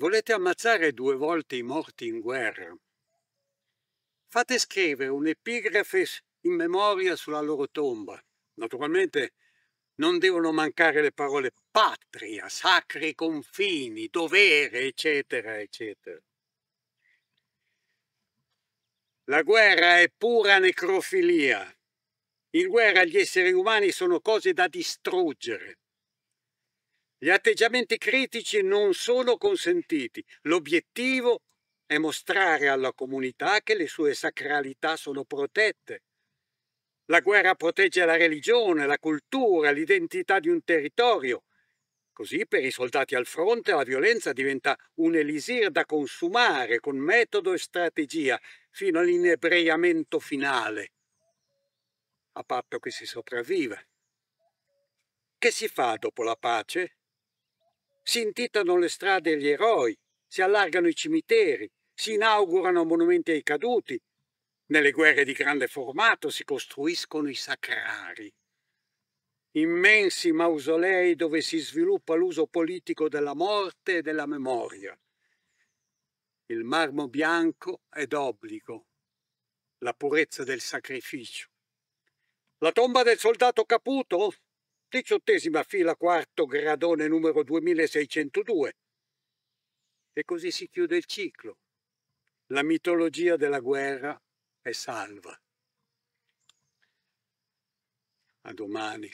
Volete ammazzare due volte i morti in guerra. Fate scrivere un'epigrafe in memoria sulla loro tomba. Naturalmente non devono mancare le parole patria, sacri confini, dovere, eccetera, eccetera. La guerra è pura necrofilia. In guerra gli esseri umani sono cose da distruggere. Gli atteggiamenti critici non sono consentiti. L'obiettivo è mostrare alla comunità che le sue sacralità sono protette. La guerra protegge la religione, la cultura, l'identità di un territorio. Così per i soldati al fronte la violenza diventa un elisir da consumare con metodo e strategia fino all'inebriamento finale, a patto che si sopravviva. Che si fa dopo la pace? Si intitolano le strade agli eroi, si allargano i cimiteri, si inaugurano monumenti ai caduti, nelle guerre di grande formato si costruiscono i sacrari, immensi mausolei dove si sviluppa l'uso politico della morte e della memoria. Il marmo bianco è d'obbligo, la purezza del sacrificio. La tomba del soldato Caputo diciottesima fila quarto gradone numero 2602. E così si chiude il ciclo. La mitologia della guerra è salva. A domani.